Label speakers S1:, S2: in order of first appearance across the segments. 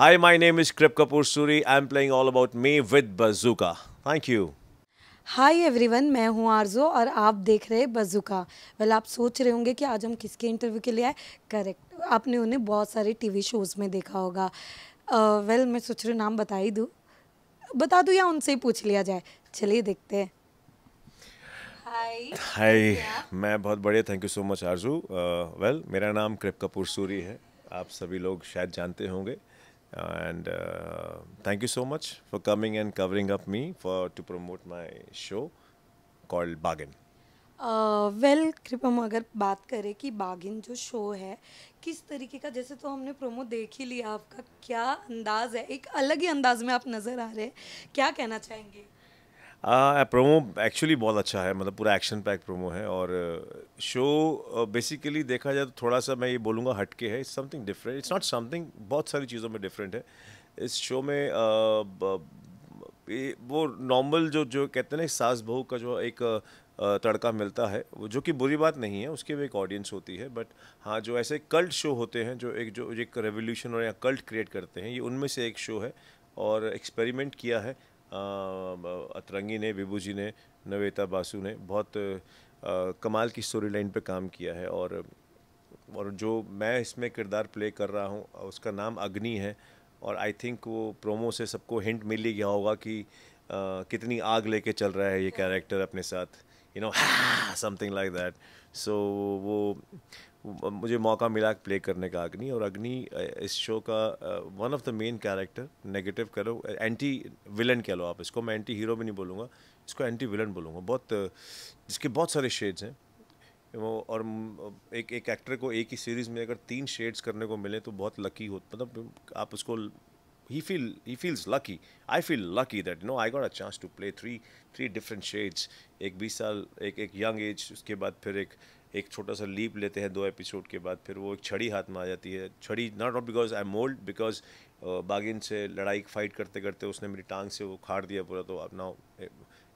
S1: Hi, my name is Krip Kapoor Suri. I'm playing All About Me with Bazooka. Thank you.
S2: Hi everyone मैं हूँ आरजो और आप देख रहे हैं बजुका वेल आप सोच रहे होंगे कि आज हम किसके इंटरव्यू के लिए आए करेक्ट आपने उन्हें बहुत सारे टीवी शोज़ में देखा होगा वेल uh, well, मैं सोच रही हूँ नाम बता ही दूँ बता दूँ या उनसे ही पूछ लिया जाए चलिए देखते हैं
S1: हाय मैं बहुत बढ़िया thank you so much Arzoo well मेरा नाम कृप कपूर सूरी है आप सभी लोग शायद जानते होंगे and uh, thank you so much for coming and covering up me for to promote my show called
S2: well uh, Kripa अगर बात करें कि बागिन जो शो है किस तरीके का जैसे तो हमने प्रोमो देख ही लिया आपका क्या अंदाज है एक अलग ही अंदाज में आप नजर आ रहे हैं क्या कहना चाहेंगे
S1: प्रोमो एक्चुअली बहुत अच्छा है मतलब पूरा एक्शन पैक प्रोमो है और शो uh, बेसिकली uh, देखा जाए तो थोड़ा सा मैं ये बोलूँगा हटके है it's something different it's not something बहुत सारी चीज़ों में डिफरेंट है इस शो में uh, वो नॉर्मल जो जो कहते हैं ना सास बहू का जो एक तड़का मिलता है वो जो कि बुरी बात नहीं है उसके भी एक ऑडियंस होती है बट हाँ जो ऐसे कल्ट शो होते हैं जो एक जो एक रेवोल्यूशन और या कल्ट क्रिएट करते हैं ये उनमें से एक शो है और एक्सपेरिमेंट किया है अतरंगी ने विभू जी ने नवेता बासु ने बहुत आ, कमाल की स्टोरी लाइन पर काम किया है और और जो मैं इसमें किरदार प्ले कर रहा हूँ उसका नाम अग्नि है और आई थिंक वो प्रोमो से सबको हिंट मिल ही गया होगा कि आ, कितनी आग लेके चल रहा है ये कैरेक्टर अपने साथ you know something like that so वो मुझे मौका मिला प्ले करने का अग्नि और अग्नि इस शो का one of the main character negative करो एंटी विलन कह लो आप इसको मैं एंटी हीरो भी नहीं बोलूँगा इसको एंटी विलन बोलूँगा बहुत जिसके बहुत सारे शेड्स हैं और एक एक एक्टर को एक ही सीरीज़ में अगर तीन शेड्स करने को मिले तो बहुत लकी हो मतलब आप उसको ही फील ही feels lucky I feel lucky that no I got a chance to play three three different shades एक बीस साल एक एक यंग एज उसके बाद फिर एक uh, एक छोटा सा लीप लेते हैं दो एपिसोड के बाद फिर वो एक छड़ी हाथ में आ जाती है छड़ी not not because I am old because बागिन से लड़ाई फाइट करते करते उसने मेरी टांग से वो खाड़ दिया पूरा तो अपना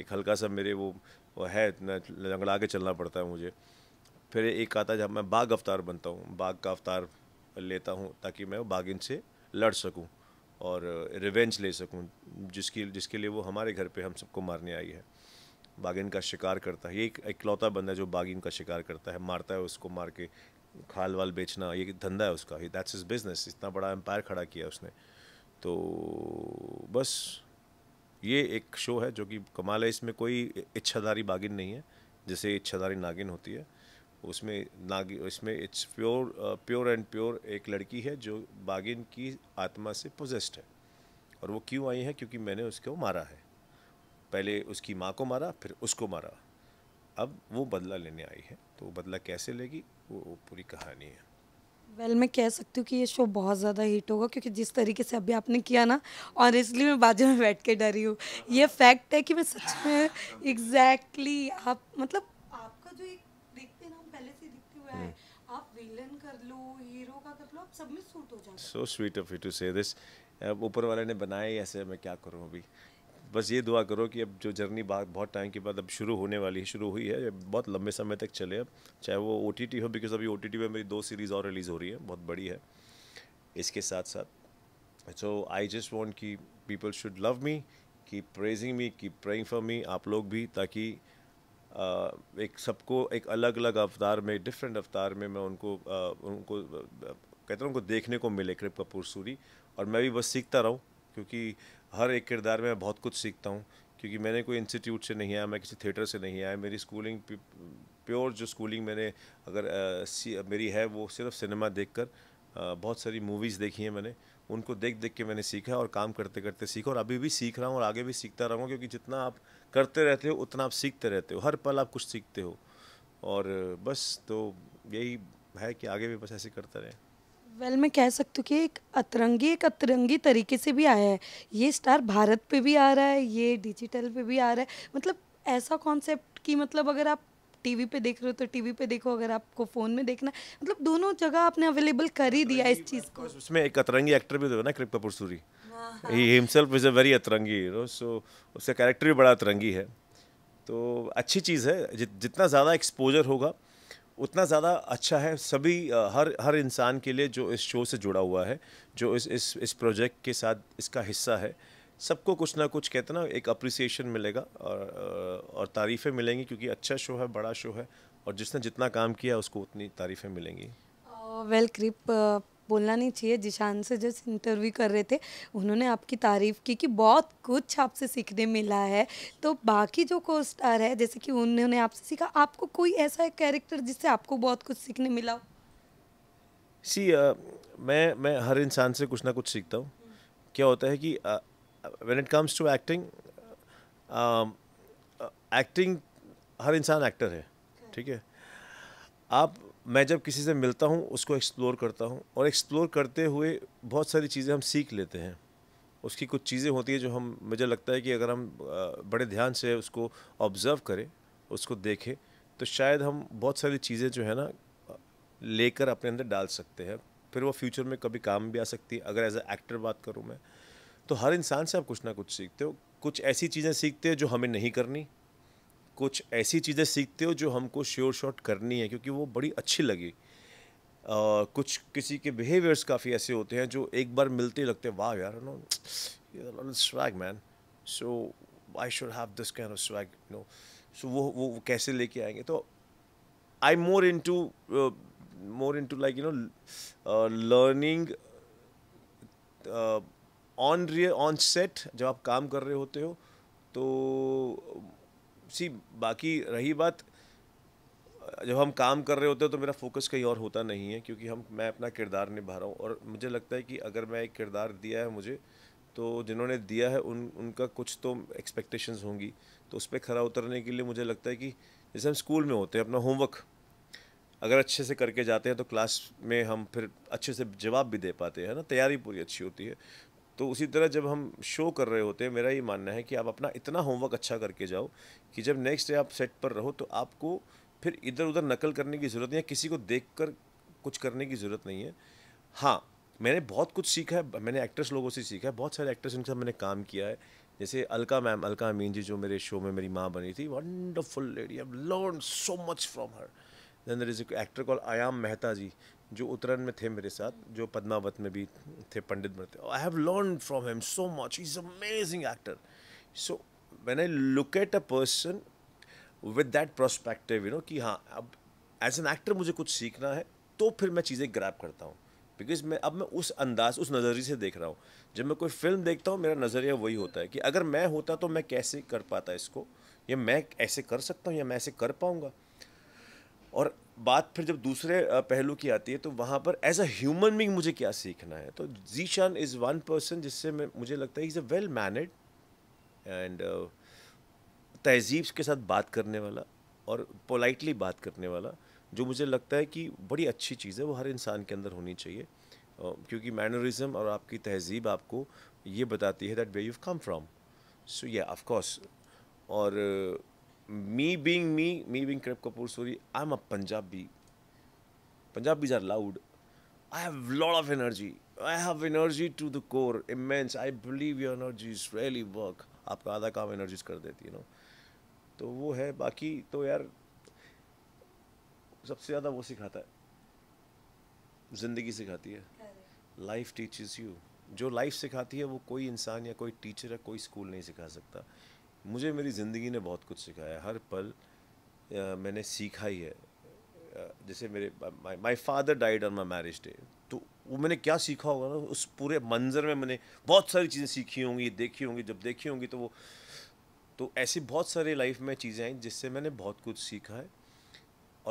S1: एक हल्का सा मेरे वो, वो है लंगड़ा के चलना पड़ता है मुझे फिर एक आता है जब मैं बाघ अवतार बनता हूँ बाघ का अवतार लेता हूँ ताकि मैं बागिन से लड़ सकूँ और रिवेंज uh, ले सकूँ जिसकी जिसके लिए वो हमारे घर पे हम सबको मारने आई है बागिन का शिकार करता है ये एक इकलौता बंदा है जो बागिन का शिकार करता है मारता है उसको मार के खाल वाल बेचना ये धंधा है उसका ही दैट्स इज बिजनेस इतना बड़ा एम्पायर खड़ा किया उसने तो बस ये एक शो है जो कि कमाल है इसमें कोई इच्छाधारी बागिन नहीं है जैसे इच्छाधारी नागिन होती है उसमें नागिन इसमें it's pure pure and pure एक लड़की है जो बागिन की आत्मा से पोजेस्ड है और वो क्यों आई है क्योंकि मैंने उसको मारा है पहले उसकी माँ को मारा फिर उसको मारा अब वो बदला लेने आई है तो वो बदला कैसे लेगी वो, वो पूरी कहानी है
S2: वेल well, मैं कह सकती हूँ कि ये शो बहुत ज़्यादा हिट होगा क्योंकि जिस तरीके से अभी आपने किया ना ऑनेस्टली मैं बाजू में बैठ के डरी हूँ ये फैक्ट है कि मैं सच में एग्जैक्टली exactly, आप मतलब आपका जो एक देखते ना पहले से दिखते हुए है हम्म। आप विलन कर लो हीरो का कर लो आप सब में सूट हो जाए
S1: so sweet of you to say this ऊपर वाले ने बनाया ऐसे मैं क्या करूँ अभी बस ये दुआ करो कि अब जो जर्नी बहुत टाइम के बाद अब शुरू होने वाली है शुरू हुई है बहुत लंबे समय तक चले अब चाहे वो ओ हो बिकॉज अभी ओ टी में मेरी दो सीरीज़ और रिलीज़ हो रही है बहुत बड़ी है इसके साथ साथ सो आई जस्ट वॉन्ट की पीपल शुड लव मी की प्रेजिंग मी की प्रेइंग फॉर मी आप लोग भी ताकि Uh, एक सबको एक अलग अलग अवतार में डिफरेंट अवतार में मैं उनको uh, उनको uh, कहता हूँ उनको देखने को मिले कृप कपूर सूरी और मैं भी बस सीखता रहूँ क्योंकि हर एक किरदार में मैं बहुत कुछ सीखता हूँ क्योंकि मैंने कोई इंस्टीट्यूट से नहीं आया मैं किसी थिएटर से नहीं आया मेरी स्कूलिंग प्योर जो स्कूलिंग मैंने अगर आ, मेरी है वो सिर्फ सिनेमा देखकर बहुत सारी मूवीज़ देखी हैं मैंने उनको देख देख के मैंने सीखा और काम करते करते सीखा और अभी भी सीख रहा हूँ और आगे भी सीखता रहूँगा क्योंकि जितना आप करते रहते हो उतना आप सीखते रहते हो हर पल आप कुछ सीखते हो और बस तो यही है कि आगे भी बस ऐसे करते रहें
S2: वेल well, मैं कह सकती हूँ कि एक अतरंगी एक अतरंगी तरीके से भी आया है ये स्टार भारत पे भी आ रहा है ये डिजिटल पे भी आ रहा है मतलब ऐसा कॉन्सेप्ट कि मतलब अगर आप टीवी पे देख रहे हो तो टीवी पे देखो अगर आपको फ़ोन में देखना मतलब दोनों जगह आपने अवेलेबल कर ही दिया इस चीज़ को
S1: उसमें एक अतरंगी एक्टर भी तो ना कृपा पुरसूरी ही हिमसेल्फ इज़ अ वेरी अतरंगी हीरो सो उसका कैरेक्टर भी बड़ा अतरंगी है तो अच्छी चीज़ है जितना ज़्यादा एक्सपोजर होगा उतना ज़्यादा अच्छा है सभी हर हर इंसान के लिए जो इस शो से जुड़ा हुआ है जो इस इस इस प्रोजेक्ट के साथ इसका हिस्सा है सबको कुछ ना कुछ कहते ना एक अप्रिसिएशन मिलेगा और और तारीफ़ें मिलेंगी क्योंकि अच्छा शो है बड़ा शो है और जिसने जितना काम किया उसको उतनी तारीफ़ें मिलेंगी
S2: वेल uh, well, क्रिप uh... बोलना नहीं चाहिए जिशान से जस्ट इंटरव्यू कर रहे थे उन्होंने आपकी तारीफ़ की कि बहुत कुछ आपसे सीखने मिला है तो बाकी जो को स्टार है जैसे कि उन्होंने आपसे सीखा आपको कोई ऐसा कैरेक्टर जिससे आपको बहुत कुछ सीखने मिला
S1: सी uh, मैं मैं हर इंसान से कुछ ना कुछ सीखता हूँ क्या होता है कि when it comes to acting acting हर इंसान एक्टर है ठीक है आप मैं जब किसी से मिलता हूँ उसको एक्सप्लोर करता हूँ और एक्सप्लोर करते हुए बहुत सारी चीज़ें हम सीख लेते हैं उसकी कुछ चीज़ें होती हैं जो हम मुझे लगता है कि अगर हम बड़े ध्यान से उसको ऑब्ज़र्व करें उसको देखें तो शायद हम बहुत सारी चीज़ें जो है ना लेकर अपने अंदर डाल सकते हैं फिर वो फ्यूचर में कभी काम भी आ सकती है अगर एज ए एक्टर बात करूँ मैं तो हर इंसान से आप कुछ ना कुछ सीखते हो कुछ ऐसी चीज़ें सीखते हो जो हमें नहीं करनी कुछ ऐसी चीज़ें सीखते हो जो हमको श्योर शॉट करनी है क्योंकि वो बड़ी अच्छी लगी आ, कुछ किसी के बिहेवियर्स काफ़ी ऐसे होते हैं जो एक बार मिलते लगते हैं वाह यार no swag man so I should have this kind of swag no so वो वो कैसे लेके आएंगे तो I more into more into like you know learning on real on set जब आप काम कर रहे होते हो तो सी बाकी रही बात जब हम काम कर रहे होते हैं तो मेरा फोकस कहीं और होता नहीं है क्योंकि हम मैं अपना किरदार निभा रहा हूँ और मुझे लगता है कि अगर मैं एक किरदार दिया है मुझे तो जिन्होंने दिया है उन उनका कुछ तो एक्सपेक्टेशंस होंगी तो उस पर खरा उतरने के लिए मुझे लगता है कि जैसे हम स्कूल में होते हैं अपना होमवर्क अगर अच्छे से करके जाते हैं तो क्लास में हम फिर अच्छे से जवाब भी दे पाते हैं ना तैयारी पूरी अच्छी होती है तो उसी तरह जब हम शो कर रहे होते हैं मेरा ये मानना है कि आप अपना इतना होमवर्क अच्छा करके जाओ कि जब नेक्स्ट डे आप सेट पर रहो तो आपको फिर इधर उधर नकल करने की ज़रूरत नहीं है किसी को देख कर कुछ करने की ज़रूरत नहीं है हाँ मैंने बहुत कुछ सीखा है मैंने एक्ट्रेस लोगों से सीखा है बहुत सारे एक्ट्रेस उनके साथ मैंने काम किया है जैसे अलका मैम अलका अमीन जी जो मेरे शो में मेरी माँ बनी थी wonderful lady I learn so much from her then there is actor call Aayam Mehta जी जो उत्तरायण में थे मेरे साथ जो पद्मावत में भी थे पंडित बनते I have learn from him so much is amazing actor so when I look at a person with that prospective you know कि हाँ अब एज एन एक्टर मुझे कुछ सीखना है तो फिर मैं चीज़ें ग्रैप करता हूँ बिकॉज मैं अब मैं उस अंदाज उस नज़रिए से देख रहा हूँ जब मैं कोई फिल्म देखता हूँ मेरा नज़रिया वही होता है कि अगर मैं होता तो मैं कैसे कर पाता इसको या मैं ऐसे कर सकता हूँ या मैं ऐसे कर पाऊँगा और बात फिर जब दूसरे पहलू की आती है तो वहाँ पर एज अ ह्यूमन बींग मुझे क्या सीखना है तो जीशान इज़ वन पर्सन जिससे मैं मुझे लगता है is a well mannered and तहजीब के साथ बात करने वाला और पोलाइटली बात करने वाला जो मुझे लगता है कि बड़ी अच्छी चीज़ है वो हर इंसान के अंदर होनी चाहिए क्योंकि मैनरिज्म और आपकी तहजीब आपको ये बताती है that way you come from so ये ऑफकोर्स और uh, me being me, me being Krip Kapoor Suri, I'm a Punjabi. Punjabis are loud. I have a lot of energy. I have energy to the core, immense. I believe your energies really work. आपका आधा काम energies कर देती है no तो वो है बाकी तो यार सबसे ज़्यादा वो सिखाता है ज़िंदगी सिखाती है लाइफ टीचेस यू जो लाइफ सिखाती है वो कोई इंसान या कोई टीचर या कोई स्कूल नहीं सिखा सकता मुझे मेरी ज़िंदगी ने बहुत कुछ सिखाया हर पल मैंने सीखा ही है जैसे मेरे my father died on my marriage day तो वो मैंने क्या सीखा होगा ना उस पूरे मंजर में मैंने बहुत सारी चीज़ें सीखी होंगी देखी होंगी जब देखी होंगी तो वो तो ऐसी बहुत सारी लाइफ में चीज़ें आई जिससे मैंने बहुत कुछ सीखा है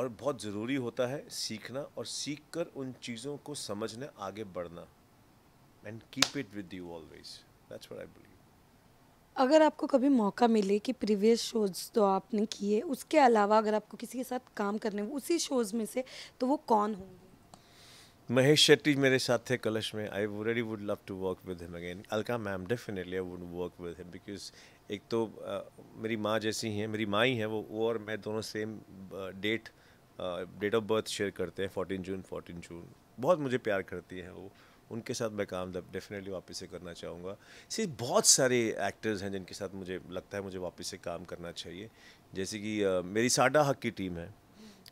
S1: और बहुत ज़रूरी होता है सीखना और सीख कर उन चीज़ों को समझना आगे बढ़ना and keep it with you always that's what I believe
S2: अगर आपको कभी मौका मिले कि प्रीवियस शोज़ तो आपने किए उसके अलावा अगर आपको किसी के साथ काम करने हो उसी शोज़ में से तो वो कौन होंगे
S1: महेश शेट्टी मेरे साथ थे कलश में I ready would love to work with him again Alka ma'am definitely I would work with him because एक तो uh, मेरी माँ जैसी हैं मेरी माँ ही हैं वो, वो और मैं दोनों same date date of birth share करते हैं फोर्टीन जून फोर्टीन जून बहुत मुझे प्यार करती हैं वो उनके साथ मैं काम डेफिनेटली वापस से करना चाहूँगा सिर्फ बहुत सारे एक्टर्स हैं जिनके साथ मुझे लगता है मुझे वापस से काम करना चाहिए जैसे कि मेरी साडा हक की टीम है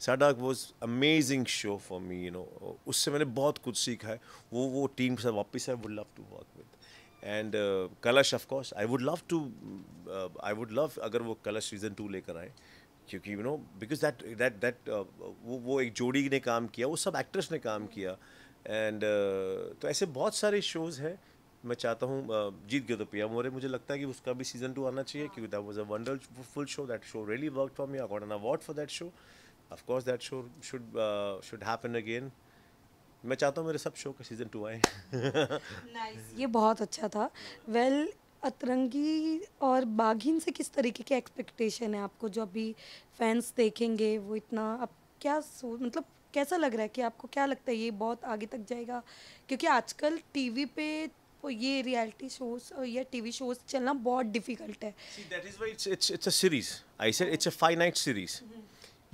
S1: Saada Haq was amazing show for me you know उससे मैंने बहुत कुछ सीखा है वो वो टीम के साथ वापस I would love to work with and Kalash of course I would love to I would love अगर वो कलश सीजन टू लेकर आए क्योंकि you know because that that that वो वो एक जोड़ी ने काम किया वो सब एक्ट्रेस ने काम किया mm -hmm. एंड uh, तो ऐसे बहुत सारे शोज़ हैं मैं चाहता हूँ uh, जीत गए तो पिया मोरे मुझे लगता है कि उसका भी सीज़न टू आना चाहिए क्योंकि that was a full show that show really work for me accord an award for that show of course that show should should happen again मैं चाहता हूँ मेरे सब शो का सीज़न टू आए
S2: nice. ये बहुत अच्छा था वेल well, अतरंगी और बाघिन से किस तरीके के एक्सपेक्टेशन है आपको जो अभी फैंस देखेंगे वो इतना आप क्या सो मतलब कैसा लग रहा है कि आपको क्या लगता है ये बहुत आगे तक जाएगा क्योंकि आजकल टीवी पे ये रियलिटी शोज या टीवी शोज चलना बहुत डिफिकल्ट है
S1: सीरीज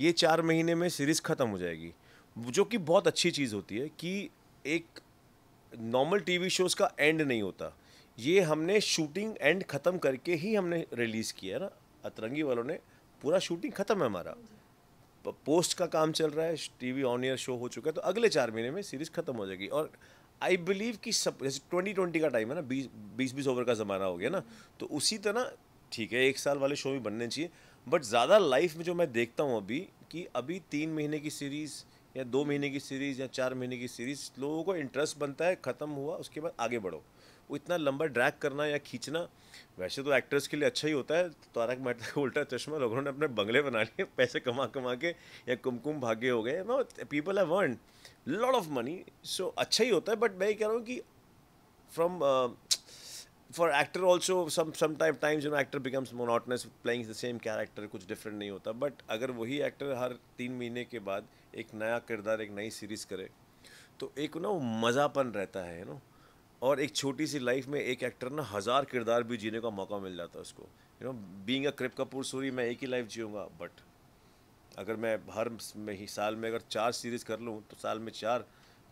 S1: ये चार महीने में सीरीज ख़त्म हो जाएगी जो कि बहुत अच्छी चीज़ होती है कि एक नॉर्मल टीवी शोज़ का एंड नहीं होता ये हमने शूटिंग एंड ख़त्म करके ही हमने रिलीज़ किया है ना अतरंगी वालों ने पूरा शूटिंग ख़त्म है हमारा पोस्ट का काम चल रहा है टीवी ऑन ईयर शो हो चुका है तो अगले चार महीने में सीरीज खत्म हो जाएगी और आई बिलीव कि सब जैसे ट्वेंटी ट्वेंटी का टाइम है ना बीस बीस बीस ओवर का ज़माना हो गया ना तो उसी तरह ठीक है एक साल वाले शो भी बनने चाहिए बट ज़्यादा लाइफ में जो मैं देखता हूँ अभी कि अभी तीन महीने की सीरीज़ या दो महीने की सीरीज़ या चार महीने की सीरीज़ लोगों को इंटरेस्ट बनता है ख़त्म हुआ उसके बाद आगे बढ़ो वो इतना लंबा ड्रैग करना या खींचना वैसे तो एक्टर्स के लिए अच्छा ही होता है तारक मेहता का उल्टा चश्मा लोगों ने अपने बंगले बना लिए पैसे कमा कमा के या कुमकुम भाग्य हो गए no people have earned lot of money so अच्छा ही होता है बट मैं ये कह रहा हूँ कि from for actor also sometime time times you know actor becomes monotonous playing the same character कुछ डिफरेंट नहीं होता बट अगर वही एक्टर हर तीन महीने के बाद एक नया किरदार एक नई सीरीज़ करे तो एक ना वो मज़ापन रहता है यू नो और एक छोटी सी लाइफ में एक एक्टर ना हज़ार किरदार भी जीने का मौका मिल जाता है उसको यू नो बींग अ क्रिप कपूर सूरी मैं एक ही लाइफ जीऊँगा बट अगर मैं हर में ही साल में अगर चार सीरीज़ कर लूँ तो साल में चार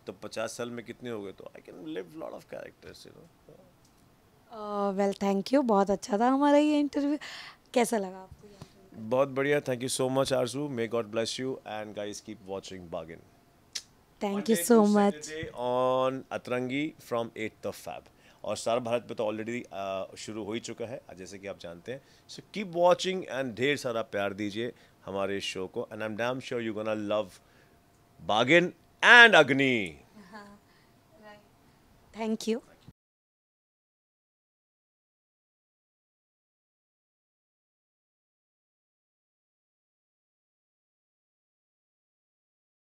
S1: तो पचास साल में कितने हो गए तो I can live lot of characters you
S2: know well thank you बहुत अच्छा था हमारा ये इंटरव्यू कैसा लगा आपको
S1: बहुत बढ़िया thank you so much Arzoo may God bless you and guys keep watching Baagin
S2: thank you so much
S1: on Atrangi from eight of fab और सारा भारत में तो ऑलरेडी uh, शुरू हो ही चुका है जैसे कि आप जानते हैं सो कीप वॉचिंग एंड ढेर सारा प्यार दीजिए हमारे शो को and I am damn sure you gonna love Baagin
S2: and Agni thank you